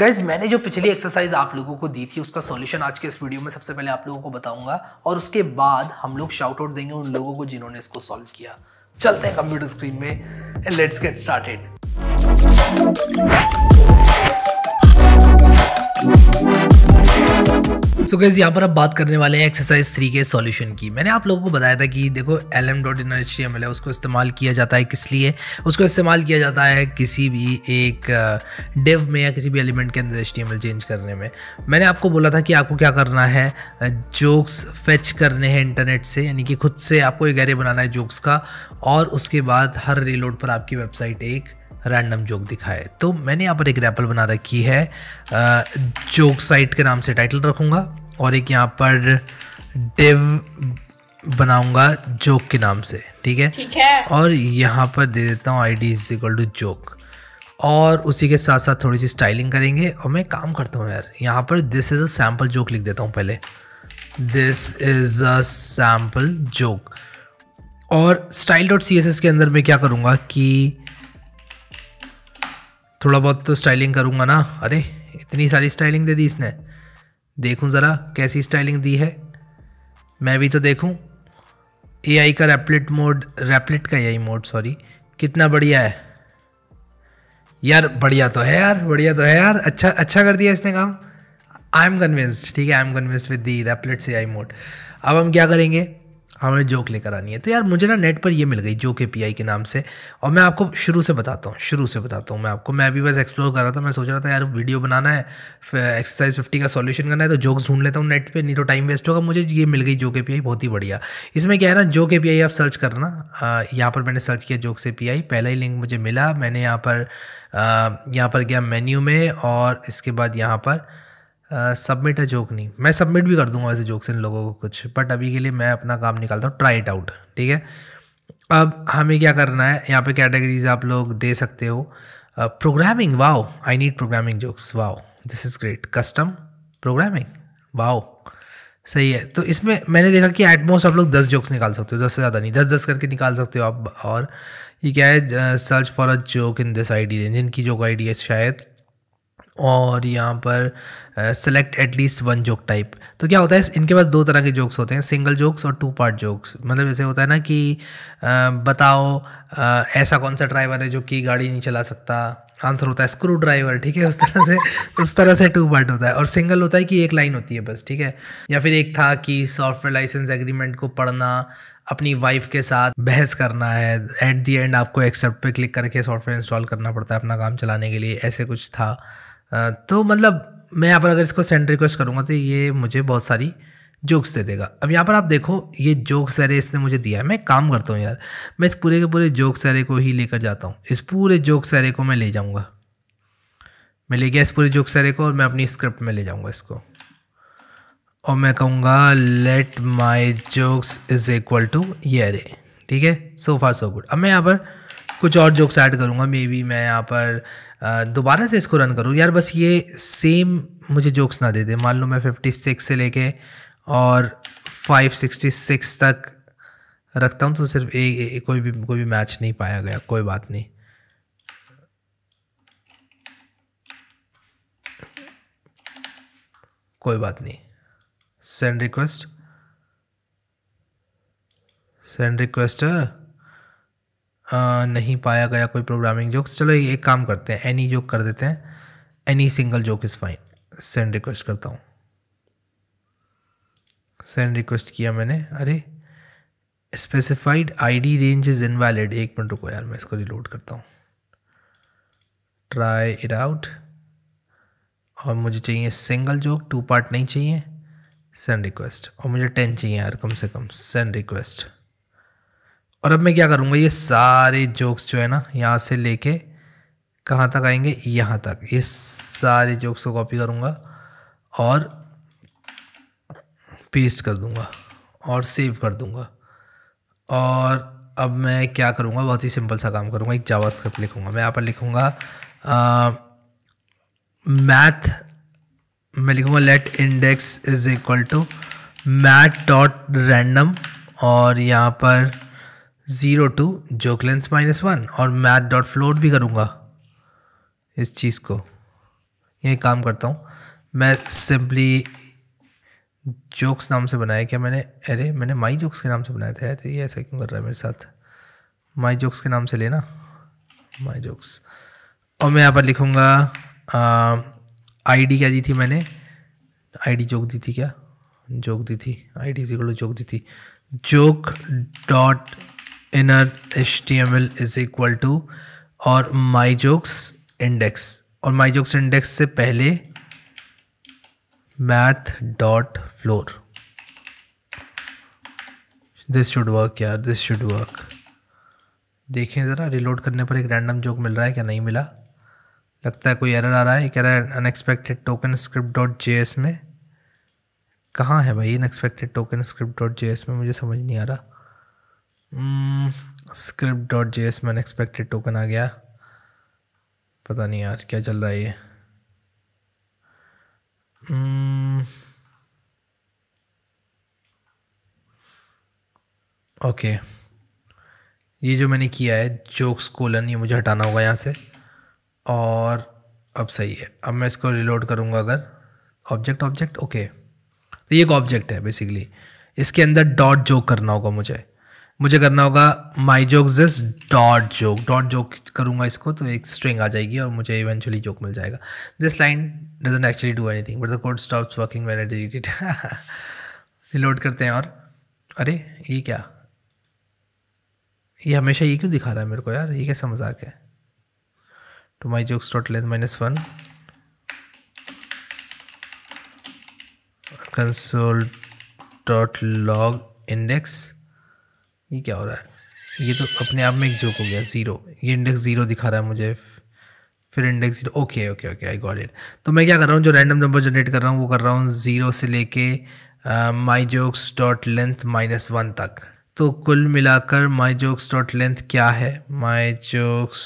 Guys मैंने जो पिछली एक्सरसाइज आप लोगों को दी थी उसका सॉल्यूशन आज के इस वीडियो में सबसे पहले आप लोगों को बताऊंगा और उसके बाद हम लोग शाउट आउट देंगे उन लोगों को जिन्होंने इसको सॉल्व किया चलते हैं कंप्यूटर स्क्रीन में let's get started so so यहाँ पर अब बात करने वाले हैं एक्सरसाइज थ्री के सॉल्यूशन की मैंने आप लोगों को बताया था कि देखो L M dot T M L है उसको इस्तेमाल किया जाता है किस लिए उसको इस्तेमाल किया जाता है किसी भी एक डिव में या किसी भी एलिमेंट के अंदर H T M L change करने में मैंने आपको बोला था कि आपको क्या करना है जोक्स फेच करने हैं इंटरनेट से यानी कि खुद से आपको एक एरे बनाना है जोक्स का और उसके बाद हर रिलोड पर आपकी वेबसाइट एक रैंडम जोक दिखाए तो मैंने यहाँ पर एक रैपल बना रखी है जोक साइट के नाम से टाइटल रखूँगा और एक यहाँ पर डिव बनाऊंगा जोक के नाम से ठीक है ठीक है और यहाँ पर दे देता हूँ I D is equal to joke और उसी के साथ साथ थोड़ी सी स्टाइलिंग करेंगे और मैं काम करता हूँ यार यहाँ पर this is a sample joke लिख देता हूँ पहले this is a sample joke और style dot C S S के अंदर मैं क्या करूँगा कि थोड़ा बहुत तो स्टाइलिंग करूँगा ना अरे इतनी सारी स्टाइलिंग दे दी इसने देखूँ ज़रा कैसी स्टाइलिंग दी है मैं भी तो देखूँ आई का रेपलेट मोड रेपलेट का आई मोड सॉरी कितना बढ़िया है यार बढ़िया तो है यार बढ़िया तो है यार अच्छा अच्छा कर दिया इसने काम आई एम कन्विंस्ड ठीक है I am convinced with the Replit से आई मोड अब हम क्या करेंगे हमें हाँ, जोक लेकर आनी है तो यार मुझे ना नेट पर ये मिल गई जोक ए के नाम से और मैं आपको शुरू से बताता हूँ शुरू से बताता हूँ मैं आपको मैं अभी बस एक्सप्लोर कर रहा था मैं सोच रहा था यार वीडियो बनाना है एक्सरसाइज फिफ्टी का सॉल्यूशन करना है तो जोक्स ढूंढ लेता हूँ नेट पर नहीं तो टाइम वेस्ट होगा मुझे ये मिल गई पी आई बहुत ही बढ़िया इसमें क्या है ना पी आई आप सर्च करना यहाँ पर मैंने सर्च किया जोक पी आई पहला ही लिंक मुझे मिला मैंने यहाँ पर यहाँ पर गया मेन्यू में और इसके बाद यहाँ पर सबमिट है जोक नहीं मैं सबमिट भी कर दूंगा ऐसे जोक्स इन लोगों को कुछ बट अभी के लिए मैं अपना काम निकालता हूँ ट्राई इट आउट ठीक है अब हमें क्या करना है यहाँ पे कैटेगरीज आप लोग दे सकते हो programming wow I need programming jokes wow this is great custom programming wow सही है तो इसमें मैंने देखा कि एटमोस्ट आप लोग दस जोक्स निकाल सकते हो दस से ज़्यादा नहीं दस दस करके निकाल सकते हो आप और ये क्या है search for a joke in this I D range इनकी जोक आई डी है शायद और यहाँ पर select at least one joke type तो क्या होता है इनके पास दो तरह के जोक्स होते हैं सिंगल जोक्स और टू पार्ट जोक्स मतलब ऐसे होता है ना कि आ, बताओ आ, ऐसा कौन सा ड्राइवर है जो कि गाड़ी नहीं चला सकता आंसर होता है स्क्रू ड्राइवर ठीक है उस तरह से उस तरह से टू पार्ट होता है और सिंगल होता है कि एक लाइन होती है बस ठीक है या फिर एक था कि सॉफ्टवेयर लाइसेंस एग्रीमेंट को पढ़ना अपनी वाइफ के साथ बहस करना है एट दी एंड आपको एक्सेप्ट पे क्लिक करके सॉफ्टवेयर इंस्टॉल करना पड़ता है अपना काम चलाने के लिए ऐसे कुछ था तो मतलब मैं यहाँ पर अगर इसको सेंड रिक्वेस्ट करूँगा तो ये मुझे बहुत सारी जोक्स दे देगा अब यहाँ पर आप देखो ये जोक्स एरे इसने मुझे दिया है मैं काम करता हूँ यार मैं इस पूरे के पूरे जोक्स एरे को ही लेकर जाता हूँ इस पूरे जोक्स एरे को मैं ले जाऊँगा मैं ले गया इस पूरे जोक्स एरे को और मैं अपनी स्क्रिप्ट में ले जाऊँगा इसको और मैं कहूँगा let my jokes is equal to ये अरे ठीक है सो फार सो गुड अब मैं यहाँ पर कुछ और जोक्स ऐड करूँगा मे बी मैं यहाँ पर दोबारा से इसको रन करूँ यार बस ये सेम मुझे जोक्स ना दे दे मान लो मैं फिफ्टी सिक्स से लेके और फाइव सिक्सटी सिक्स तक रखता हूँ तो सिर्फ एक, कोई भी कोई भी मैच नहीं पाया गया कोई बात नहीं कोई बात नहीं सेंड रिक्वेस्ट सेंड रिक्वेस्ट आ, नहीं पाया गया कोई प्रोग्रामिंग जोक्स चलो ये एक काम करते हैं एनी जोक कर देते हैं any single joke is fine send request करता हूँ सेंड रिक्वेस्ट किया मैंने अरे specified ID range is invalid एक मिनट रुको यार मैं इसको रिलोड करता हूँ ट्राई इट आउट और मुझे चाहिए सिंगल जोक टू पार्ट नहीं चाहिए सेंड रिक्वेस्ट और मुझे टेन चाहिए यार कम से कम सेंड रिक्वेस्ट और अब मैं क्या करूँगा ये सारे जोक्स जो है ना यहाँ से लेके कहाँ तक आएंगे यहाँ तक ये सारे जोक्स को कॉपी करूँगा और पेस्ट कर दूँगा और सेव कर दूँगा और अब मैं क्या करूँगा बहुत ही सिंपल सा काम करूँगा एक जावास्क्रिप्ट लिखूँगा मैं यहाँ पर लिखूँगा मैथ मैं लिखूँगा let index is equal to math dot random और यहाँ पर zero to joke length minus one और मैथ डॉट फ्लोट भी करूँगा इस चीज़ को यही काम करता हूँ मैं सिंपली जोक्स नाम से बनाया क्या मैंने अरे मैंने माई जोक्स के नाम से बनाया था यार तो ये ऐसा क्यों कर रहा है मेरे साथ माई जोक्स के नाम से लेना माई जोक्स और मैं यहाँ पर लिखूँगा आईडी क्या दी थी मैंने आईडी जोक दी थी क्या जोक दी थी आईडी डी जोक दी थी joke dot inner H T M L is equal to और माइजोक्स इंडेक्स और माइजोक्स इंडेक्स से पहले math dot floor this should work यार दिस शुड वर्क देखें ज़रा रिलोड करने पर एक रैंडम जोक मिल रहा है क्या नहीं मिला लगता है कोई एरर आ रहा है कह रहा है unexpected token script dot J S में कहाँ है भाई unexpected token script dot J S में मुझे समझ नहीं आ रहा स्क्रिप्ट डॉट जे एस में अनएक्सपेक्टेड टोकन आ गया पता नहीं यार क्या चल रहा है ये ओके hmm, okay. ये जो मैंने किया है जोक्स कोलन ये मुझे हटाना होगा यहाँ से और अब सही है अब मैं इसको रिलोड करूँगा अगर ऑब्जेक्ट ऑब्जेक्ट ओके तो ये एक ऑब्जेक्ट है बेसिकली इसके अंदर डॉट जोक करना होगा मुझे मुझे करना होगा माई जोक जिस डॉट जोक डॉट जोक करूँगा इसको तो एक स्ट्रिंग आ जाएगी और मुझे इवेंचुअली जोक मिल जाएगा this line doesn't actually do anything but the code stops working when I delete it reload करते हैं और अरे ये क्या ये हमेशा ये क्यों दिखा रहा है मेरे को यार ये कैसा मजाक है to my jokes dot length minus one console dot log index ये क्या हो रहा है ये तो अपने आप में एक जोक हो गया ज़ीरो ये इंडेक्स ज़ीरो दिखा रहा है मुझे फिर index zero okay okay okay I got it तो मैं क्या कर रहा हूँ जो रैंडम नंबर जनरेट कर रहा हूँ वो कर रहा हूँ ज़ीरो से लेके my jokes dot length minus one तक तो कुल मिलाकर माई जोक्स डॉट लेंथ क्या है माई जोक्स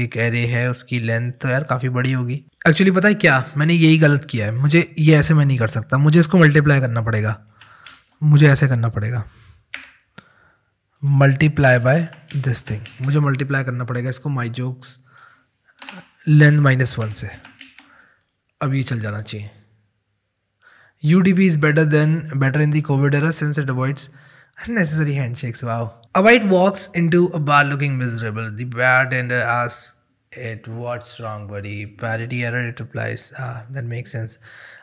एक एरे है उसकी लेंथ तो यार काफ़ी बड़ी होगी एक्चुअली पता है क्या मैंने यही गलत किया है मुझे ये ऐसे मैं नहीं कर सकता मुझे इसको मल्टीप्लाई करना पड़ेगा मुझे ऐसे करना पड़ेगा मल्टीप्लाई बाय दिस थिंग मुझे मल्टीप्लाई करना पड़ेगा इसको my jokes length minus one से अब ये चल जाना चाहिए U D P is better than better in the COVID era since it avoids necessary hand shakes wow avoid walks into a bar looking miserable the bad and ask it what's wrong buddy parity error it applies that make sense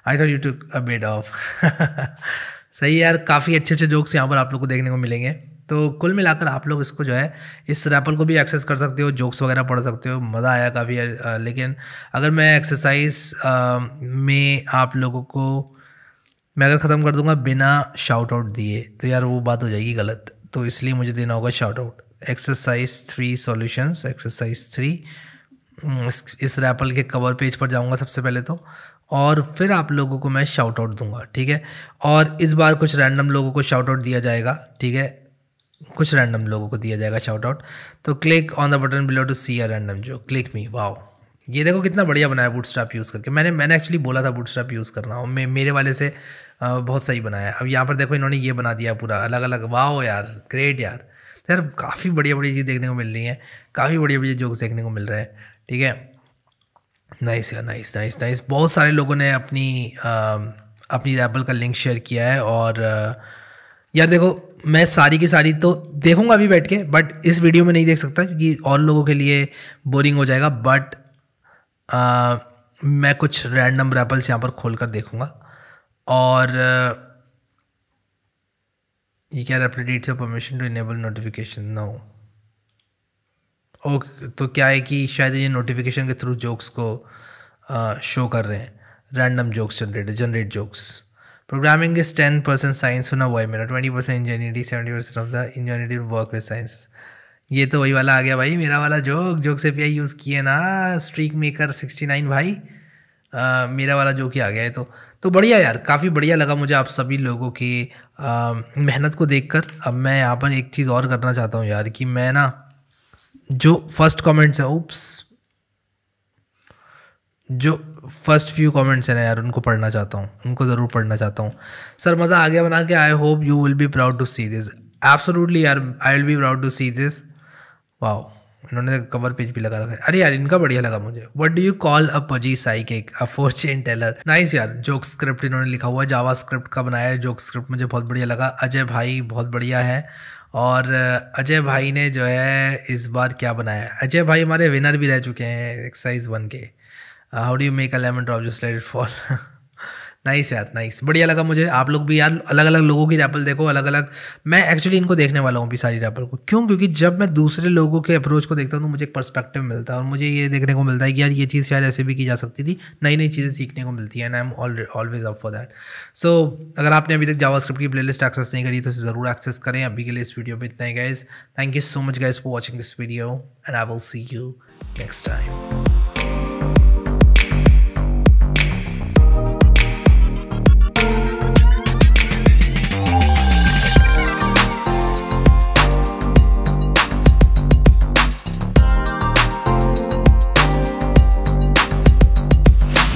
I thought you to a bed off सही यार काफ़ी अच्छे अच्छे jokes यहाँ पर आप लोग को देखने को मिलेंगे तो कुल मिलाकर आप लोग इसको जो है इस रैपल को भी एक्सेस कर सकते हो जोक्स वगैरह पढ़ सकते हो मज़ा आया काफ़ी लेकिन अगर मैं एक्सरसाइज में आप लोगों को मैं अगर ख़त्म कर दूंगा बिना शाउट आउट दिए तो यार वो बात हो जाएगी गलत तो इसलिए मुझे देना होगा shout out exercise three solutions exercise three इस रैपल के कवर पेज पर जाऊंगा सबसे पहले तो और फिर आप लोगों को मैं शाउट आउट दूंगा ठीक है और इस बार कुछ रैंडम लोगों को शाउट आउट दिया जाएगा ठीक है कुछ रैंडम लोगों को दिया जाएगा शाउट आउट तो click on the button below to see a random जो क्लिक मी वाओ ये देखो कितना बढ़िया बनाया बूटस्ट्रैप यूज़ करके मैंने मैंने एक्चुअली बोला था बूटस्ट्रैप यूज़ करना और मे, मेरे वाले से बहुत सही बनाया अब यहाँ पर देखो इन्होंने ये बना दिया पूरा अलग अलग वाओ यार ग्रेट यार तो यार काफ़ी बढ़िया बढ़िया चीज़ देखने को मिल रही है काफ़ी बढ़िया बढ़िया जोक्स देखने को मिल रहे हैं ठीक है नाइस यार नाइस नाइस नाइस बहुत सारे लोगों ने अपनी अपनी रैपल का लिंक शेयर किया है और यार देखो मैं सारी की सारी तो देखूंगा अभी बैठ के बट इस वीडियो में नहीं देख सकता क्योंकि और लोगों के लिए बोरिंग हो जाएगा बट आ, मैं कुछ रैंडम रैपल्स यहाँ पर खोल कर देखूँगा और ये क्या रेपरेट से permission to enable notification no okay तो क्या है कि शायद ये नोटिफिकेशन के थ्रू जोक्स को आ, शो कर रहे हैं random jokes generate generate jokes Programming is 10% science होना वही मेरा 20% engineering 70% of the engineering work with science ये तो वही वाला आ गया भाई मेरा वाला जोक जोक से भी यूज़ किए ना स्ट्रीक मेकर 69 भाई आ, मेरा वाला जोक ही आ गया है तो तो बढ़िया यार काफ़ी बढ़िया लगा मुझे आप सभी लोगों की मेहनत को देखकर अब मैं यहाँ पर एक चीज़ और करना चाहता हूँ यार कि मैं ना जो फर्स्ट कमेंट्स है उप्स जो फर्स्ट फ्यू कमेंट्स हैं ना यार उनको पढ़ना चाहता हूँ उनको ज़रूर पढ़ना चाहता हूँ सर मज़ा आ गया बना के I hope you will be proud to see this absolutely यार I will be proud to see this wow इन्होंने कवर पेज भी लगा रखा है अरे यार इनका बढ़िया लगा मुझे what do you call a pudgy psychic a fortune teller nice यार जोक स्क्रिप्ट इन्होंने लिखा हुआ जावा स्क्रिप्ट का बनाया है जोक स्क्रिप्ट मुझे बहुत बढ़िया लगा अजय भाई बहुत बढ़िया है और अजय भाई ने जो है इस बार क्या बनाया अजय भाई हमारे विनर भी रह चुके हैं एक्साइज वन के how do you make a lemon drop just let it fall nice यार नाइस बढ़िया लगा मुझे आप लोग भी यार अलग अलग लोगों की रैपल देखो अलग अलग मैं एक्चुअली इनको देखने वाला हूँ भी सारी रैपल को क्यों क्योंकि जब मैं दूसरे लोगों के अप्रोच को देखता हूँ तो मुझे एक पर्सपेक्टिव मिलता है और मुझे ये देखने को मिलता है कि यार ये चीज़ शायद ऐसे भी की जा सकती थी नई नई चीज़ें सीखने को मिलती है and I am always up for that so अगर आपने अभी तक जावा स्क्रिप्ट की प्ले एक्सेस नहीं करी तो ज़रूर एक्सेस करें अभी के लिए इस वीडियो पर इतना ही guys thank you so much guys for watching this video and I will see you next time